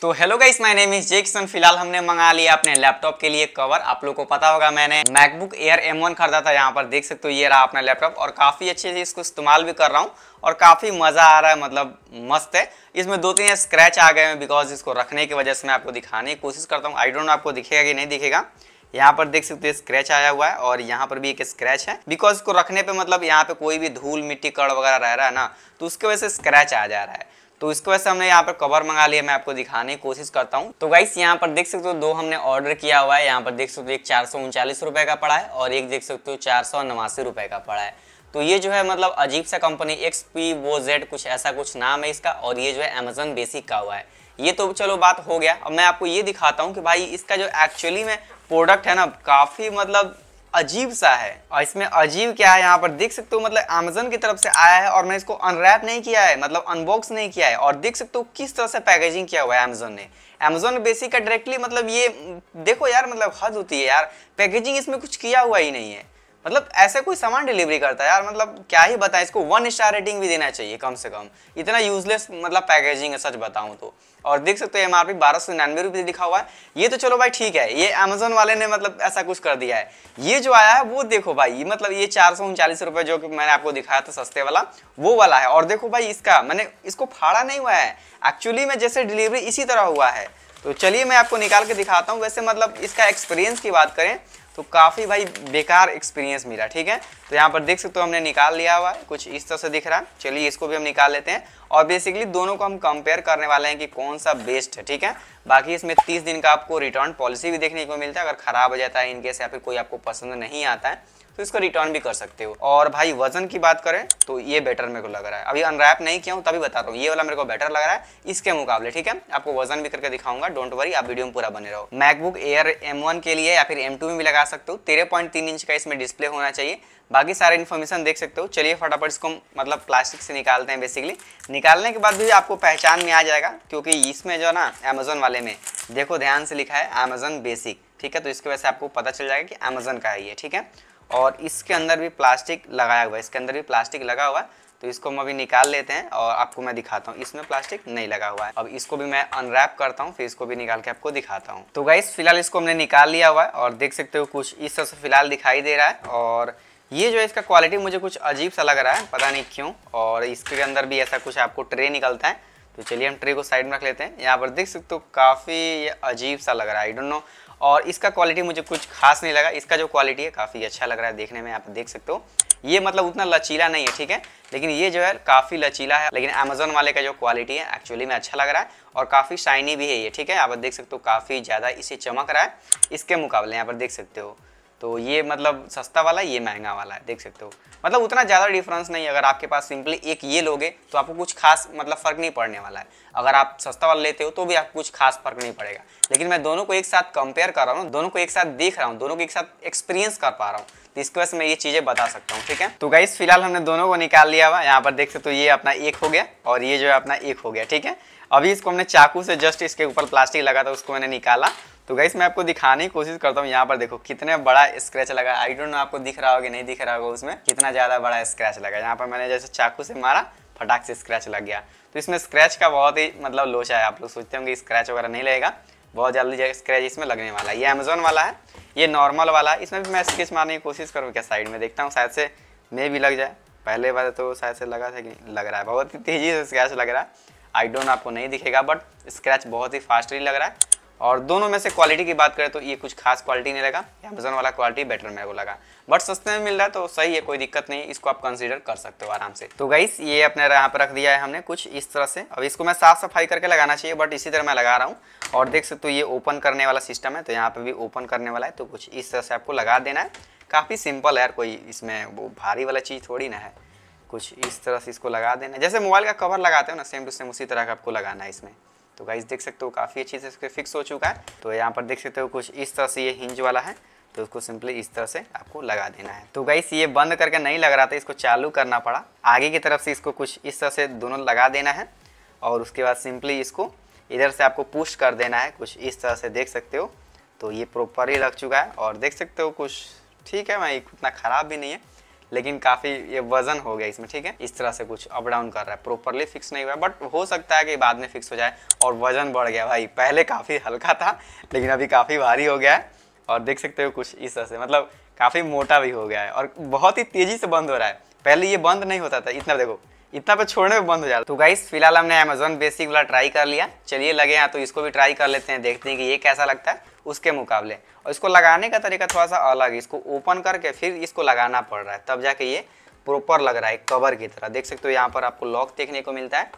तो hello guys my name is Jackson फिलहाल हमने मंगा लिया अपने लैपटॉप के लिए कवर आप लोगों को पता होगा मैंने मैकबुक एयर एम वन खरीदा था यहाँ पर देख सकते हो ये रहा अपना लैपटॉप और काफ़ी अच्छे से इसको इस्तेमाल भी कर रहा हूँ और काफ़ी मज़ा आ रहा है मतलब मस्त है इसमें दो तीन स्क्रैच आ गए हैं बिकॉज इसको रखने की वजह से मैं आपको दिखाने की कोशिश करता हूँ आई डोंट आपको दिखेगा कि नहीं दिखेगा यहाँ पर देख सकते हो स्क्रैच आया हुआ है और यहाँ पर भी एक स्क्रैच है बिकॉज इसको रखने पे मतलब यहाँ पे कोई भी धूल मिट्टी कड़ वगैरह रह रहा है ना तो उसकी वजह से स्क्रैच आ जा रहा है तो इसके वजह से हमने यहाँ पर कवर मंगा लिया मैं आपको दिखाने की कोशिश करता हूँ तो गाइस यहाँ पर देख सकते हो दो हमने ऑर्डर किया हुआ है यहाँ पर देख सकते हो एक चार सौ उनचालीस रुपये का पड़ा है और एक देख सकते हो चार सौ नवासी रुपये का पड़ा है तो ये जो है मतलब अजीब सा कंपनी एक्स पी वो जेड कुछ ऐसा कुछ नाम है इसका और ये जो है अमेजोन बेसिक का हुआ है ये तो चलो बात हो गया अब मैं आपको ये दिखाता हूँ कि भाई इसका जो एक्चुअली में प्रोडक्ट है ना काफ़ी मतलब अजीब सा है और इसमें अजीब क्या है यहाँ पर देख सकते हो मतलब अमेजन की तरफ से आया है और मैं इसको अनरैप नहीं किया है मतलब अनबॉक्स नहीं किया है और देख सकते हो किस तरह से पैकेजिंग किया हुआ है अमेजोन ने अमेजोन ने बेसिक का डायरेक्टली मतलब ये देखो यार मतलब हद होती है यार पैकेजिंग इसमें कुछ किया हुआ ही नहीं है मतलब ऐसे कोई सामान डिलीवरी करता है यार मतलब क्या ही बताएं इसको वन स्टार रेटिंग भी देना चाहिए कम से कम इतना यूजलेस मतलब पैकेजिंग है सच बताऊं तो और देख सकते हो एम आर पी बारह सौ निन्यानवे रुपये लिखा हुआ है ये तो चलो भाई ठीक है ये अमेजोन वाले ने मतलब ऐसा कुछ कर दिया है ये जो आया है वो देखो भाई मतलब ये चार सौ उनचालीस रुपये जो कि मैंने आपको दिखाया था सस्ते वाला वो वाला है और देखो भाई इसका मैंने इसको फाड़ा नहीं हुआ है एक्चुअली में जैसे डिलीवरी इसी तरह हुआ है तो चलिए मैं आपको निकाल के दिखाता हूँ वैसे मतलब इसका एक्सपीरियंस की बात करें तो काफ़ी भाई बेकार एक्सपीरियंस मिला ठीक है तो यहाँ पर देख सकते हो हमने निकाल लिया हुआ है कुछ इस तरह से दिख रहा है चलिए इसको भी हम निकाल लेते हैं और बेसिकली दोनों को हम कंपेयर करने वाले हैं कि कौन सा बेस्ट है ठीक है बाकी इसमें तीस दिन का आपको रिटर्न पॉलिसी भी देखने को मिलता है अगर खराब हो जाता है इनकेस या फिर कोई आपको पसंद नहीं आता है तो इसको रिटर्न भी कर सकते हो और भाई वजन की बात करें तो ये बेटर मेरे को लग रहा है अभी अनरैप नहीं किया हूँ तभी बता रहा हूँ ये वाला मेरे को बेटर लग रहा है इसके मुकाबले ठीक है आपको वजन भी करके दिखाऊंगा डोंट वरी आप वीडियो में पूरा बने रहो मैकबुक एयर एम के लिए या फिर एम में भी लगा सकते हो तेरह इंच का इसमें डिस्प्ले होना चाहिए बाकी सारे इन्फॉर्मेशन देख सकते हो चलिए फटाफट इसको मतलब प्लास्टिक से निकालते हैं बेसिकली निकालने के बाद भी आपको पहचान में आ जाएगा क्योंकि इसमें जो है ना अमेजोन वाले में देखो ध्यान से लिखा है अमेजोन बेसिक ठीक है तो इसके वजह से आपको पता चल जाएगा कि अमेजोन का है ये ठीक है और इसके अंदर भी प्लास्टिक लगाया हुआ है इसके अंदर भी प्लास्टिक लगा हुआ है तो इसको हम अभी निकाल लेते हैं और आपको मैं दिखाता हूँ इसमें प्लास्टिक नहीं लगा हुआ है अब इसको भी मैं अनरैप करता हूँ फिर इसको भी निकाल के आपको दिखाता हूँ तो गाइस फिलहाल इसको हमने निकाल लिया हुआ है और देख सकते हो कुछ इस तरह से फिलहाल दिखाई दे रहा है और ये जो है इसका क्वालिटी मुझे कुछ अजीब सा लग रहा है पता नहीं क्यों और इसके अंदर भी ऐसा कुछ आपको ट्रे निकलता है तो चलिए हम ट्रे को साइड में रख लेते हैं यहाँ पर देख सकते हो काफ़ी अजीब सा लग रहा है आई डोंट नो और इसका क्वालिटी मुझे कुछ खास नहीं लगा इसका जो क्वालिटी है काफ़ी अच्छा लग रहा है देखने में आप देख सकते हो ये मतलब उतना लचीला नहीं है ठीक है लेकिन ये जो है काफ़ी लचीला है लेकिन अमेजोन वाले का जो क्वालिटी है एक्चुअली में अच्छा लग रहा है और काफ़ी शाइनी भी है ये ठीक है आप देख सकते हो काफ़ी ज़्यादा इसे चमक रहा है इसके मुकाबले यहाँ पर देख सकते हो तो ये मतलब सस्ता वाला ये महंगा वाला है देख सकते हो मतलब उतना ज़्यादा डिफरेंस नहीं अगर आपके पास सिंपली एक ये लोगे तो आपको कुछ खास मतलब फ़र्क नहीं पड़ने वाला है अगर आप सस्ता वाला लेते हो तो भी आपको कुछ खास फ़र्क नहीं पड़ेगा लेकिन मैं दोनों को एक साथ कंपेयर कर रहा हूँ दोनों को एक साथ देख रहा हूँ दोनों को एक साथ एक्सपीरियंस कर पा रहा हूँ तो इसके वजह से मैं ये चीज़ें बता सकता हूँ ठीक है तो गाइस फिलहाल हमने दोनों को निकाल लिया हुआ यहाँ पर देख सकते हो ये अपना एक हो गया और ये जो है अपना एक हो गया ठीक है अभी इसको हमने चाकू से जस्ट इसके ऊपर प्लास्टिक लगा था उसको मैंने निकाला तो गाइस मैं आपको दिखाने की कोशिश करता हूँ यहाँ पर देखो कितने बड़ा स्क्रैच लगा आई डोंट नो आपको दिख रहा होगा नहीं दिख रहा होगा उसमें कितना ज़्यादा बड़ा स्क्रैच लगा यहाँ पर मैंने जैसे चाकू से मारा फटाक से स्क्रैच लग गया तो इसमें स्क्रैच का बहुत ही मतलब लोचा है आप लोग सोचते होंगे स्क्रैच वगैरह नहीं लगेगा बहुत जल्दी स्क्रैच इसमें लगने वाला है ये अमेजोन वाला है ये नॉर्मल वाला है इसमें भी मैं स्केच मारने की कोशिश करूँ क्या साइड में देखता हूँ शायद से मे भी लग जाए पहले बार तो शायद से लगा था कि लग रहा है बहुत ही तेज़ी से स्क्रैच लग रहा है आई डोंट आपको नहीं दिखेगा बट स्क्रैच बहुत ही फास्टली लग रहा है और दोनों में से क्वालिटी की बात करें तो ये कुछ खास क्वालिटी नहीं लगा अमेजोन वाला क्वालिटी बेटर मेरे को लगा बट सस्ते में मिल रहा है तो सही है कोई दिक्कत नहीं इसको आप कंसिडर कर सकते हो आराम से तो गाइस ये अपने यहाँ पर रख दिया है हमने कुछ इस तरह से अब इसको मैं साफ सफाई करके लगाना चाहिए बट इसी तरह मैं लगा रहा हूँ और देख सकते हो ये ओपन करने वाला सिस्टम है तो यहाँ पर भी ओपन करने वाला है तो कुछ इस तरह से आपको लगा देना है काफ़ी सिंपल है यार कोई इसमें वो भारी वाला चीज़ थोड़ी ना है कुछ इस तरह से इसको लगा देना जैसे मोबाइल का कवर लगाते हो ना सेम टू सेम उसी तरह का आपको लगाना है इसमें तो गाइस देख सकते हो काफ़ी अच्छी से इसके फिक्स हो चुका है तो यहाँ पर देख सकते हो कुछ इस तरह से ये हिंज वाला है तो उसको सिंपली इस तरह से आपको लगा देना है तो गाइस ये बंद करके नहीं लग रहा था इसको चालू करना पड़ा आगे की तरफ से इसको कुछ इस तरह से दोनों लगा देना है और उसके बाद सिंपली इसको इधर से आपको पुश कर देना है कुछ इस तरह से देख सकते हो तो ये प्रॉपर ही लग चुका है और देख सकते हो कुछ ठीक है मैं इतना ख़राब भी नहीं है लेकिन काफ़ी ये वजन हो गया इसमें ठीक है इस तरह से कुछ अप डाउन कर रहा है प्रॉपरली फिक्स नहीं हुआ बट हो सकता है कि बाद में फिक्स हो जाए और वजन बढ़ गया भाई पहले काफ़ी हल्का था लेकिन अभी काफ़ी भारी हो गया है और देख सकते हो कुछ इस तरह से मतलब काफ़ी मोटा भी हो गया है और बहुत ही तेज़ी से बंद हो रहा है पहले ये बंद नहीं होता था इतना देखो इतना तो पे छोड़ने में बंद हो जाता तो गाइस फिलहाल हमने अमेजोन बेसिक वाला ट्राई कर लिया चलिए लगे यहाँ तो इसको भी ट्राई कर लेते हैं देखते हैं कि ये कैसा लगता है उसके मुकाबले और इसको लगाने का तरीका थोड़ा सा अलग है इसको ओपन करके फिर इसको लगाना पड़ रहा है तब जाके ये प्रॉपर लग रहा है कवर की तरह देख सकते हो यहाँ पर आपको लॉक देखने को मिलता है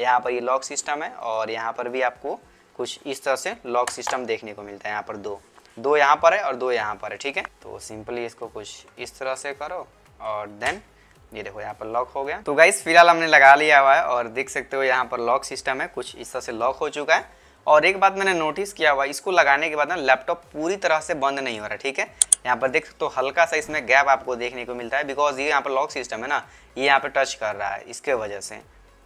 यहाँ पर ये लॉक सिस्टम है और यहाँ पर भी आपको कुछ इस तरह से लॉक सिस्टम देखने को मिलता है यहाँ पर दो दो यहाँ पर है और दो यहाँ पर है ठीक है तो सिंपली इसको कुछ इस तरह से करो और देन ये देखो यहाँ पर लॉक हो गया तो गाइस फिलहाल हमने लगा लिया हुआ है और देख सकते हो यहाँ पर लॉक सिस्टम है कुछ इस तरह से लॉक हो चुका है और एक बात मैंने नोटिस किया हुआ इसको लगाने के बाद ना लैपटॉप पूरी तरह से बंद नहीं हो रहा ठीक है यहाँ पर देख सकते तो हल्का सा इसमें गैप आपको देखने को मिलता है बिकॉज ये यहाँ पर लॉक सिस्टम है ना ये यहाँ पर टच कर रहा है इसके वजह से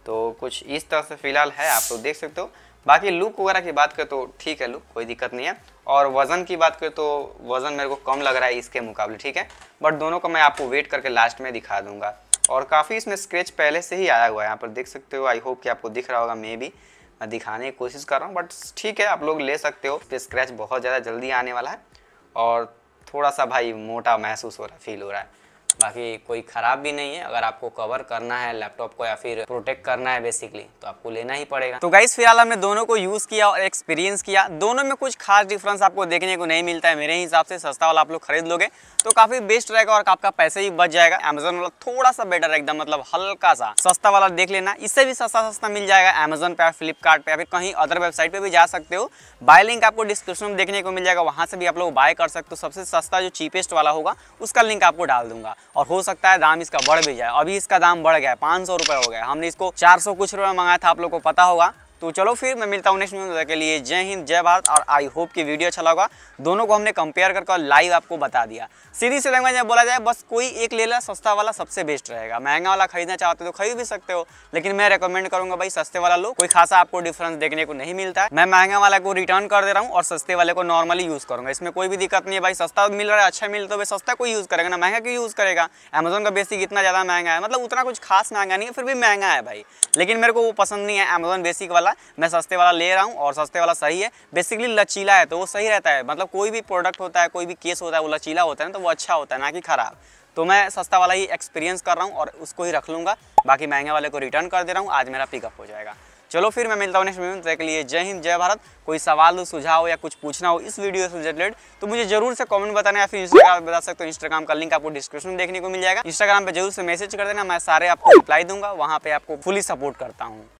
तो कुछ इस तरह से फिलहाल है आप लोग देख सकते हो बाकी लुक वगैरह की बात करें तो ठीक है लुक कोई दिक्कत नहीं है और वज़न की बात करें तो वज़न मेरे को कम लग रहा है इसके मुकाबले ठीक है बट दोनों को मैं आपको वेट करके लास्ट में दिखा दूंगा और काफ़ी इसमें स्क्रेच पहले से ही आया हुआ है यहाँ पर देख सकते हो आई होप कि आपको दिख रहा होगा मे भी मैं दिखाने की कोशिश कर रहा हूँ बट ठीक है आप लोग ले सकते हो फिर स्क्रैच बहुत ज़्यादा जल्दी आने वाला है और थोड़ा सा भाई मोटा महसूस हो रहा है फील हो रहा है बाकी कोई ख़राब भी नहीं है अगर आपको कवर करना है लैपटॉप को या फिर प्रोटेक्ट करना है बेसिकली तो आपको लेना ही पड़ेगा तो गाइस फिलहाल हमने दोनों को यूज़ किया और एक्सपीरियंस किया दोनों में कुछ खास डिफरेंस आपको देखने को नहीं मिलता है मेरे हिसाब से सस्ता वाला आप लोग खरीद लोगे तो काफ़ी बेस्ट रहेगा और आपका पैसे भी बच जाएगा अमेजोन वाला थोड़ा सा बेटर है एकदम मतलब हल्का सा सस्ता वाला देख लेना इससे भी सस्ता सस्ता मिल जाएगा अमेजोन पे फ्लिपकार्ट पे या फिर कहीं अदर वेबसाइट पे भी जा सकते हो बाय लिंक आपको डिस्क्रिप्शन में देखने को मिल जाएगा वहाँ से भी आप लोग बाय कर सकते हो सबसे सस्ता जो चीपेस्ट वाला होगा उसका लिंक आपको डाल दूंगा और हो सकता है दाम इसका बढ़ भी जाए अभी इसका दाम बढ़ गया है पाँच हो गया हमने इसको चार कुछ रुपये मंगाया था आप लोग को पता होगा तो चलो फिर मैं मिलता हूँ नेक्स्ट वीडियो के लिए जय हिंद जय भारत और आई होप कि वीडियो अच्छा लगा दोनों को हमने कंपेयर करके लाइव आपको बता दिया सीधी सी लैंग्वेज में बोला जाए बस कोई एक ले ला सस्ता वाला सबसे बेस्ट रहेगा महंगा वाला खरीदना चाहते हो तो खरीद भी सकते हो लेकिन मैं रिकमेंड करूंगा भाई सस्ते वाला लो कोई खासा आपको डिफरेंस देखने को नहीं मिलता है मैं महंगा वाला को रिटर्न कर दे रहा हूँ और सस्ते वाले को नॉर्मली यूज़ करूँगा इसमें कोई भी दिक्कत नहीं है भाई सस्ता मिल रहा है अच्छा मिल तो भाई सस्ता कोई यूज़ करेगा ना महंगा क्यों यूज़ करेगा अमेजोन का बेसिक इतना ज़्यादा महंगा है मतलब उतना कुछ खास महंगा नहीं है फिर भी महंगा है भाई लेकिन मेरे को वो पसंद नहीं है अमेजोन बेसिक वाला वाला मैं सस्ते वाला ले रहा हूँ और सस्ते वाला सही है बेसिकली लचीला है तो वो सही रहता है मतलब कोई भी प्रोडक्ट होता है कोई भी केस होता है वो लचीला होता है ना तो वो अच्छा होता है ना कि ख़राब तो मैं सस्ता वाला ही एक्सपीरियंस कर रहा हूँ और उसको ही रख लूँगा बाकी महंगे वाले को रिटर्न कर दे रहा हूँ आज मेरा पिकअप हो जाएगा चलो फिर मैं मिलता हूँ नेक्स्ट वीडियो के लिए जय हिंद जय भारत कोई सवाल हो सुझाव हो या कुछ पूछना हो इस वीडियो से रिलेटेड तो मुझे जरूर से कमेंट बताना या फिर इंस्टाग्राम बता सकते हो इंस्टाग्राम का लिंक आपको डिस्क्रिप्शन में देखने को मिल जाएगा इंस्टाग्राम पर जरूर से मैसेज कर देना मैं सारे आपको रिप्लाई दूंगा वहाँ पे आपको फुली सपोर्ट करता हूँ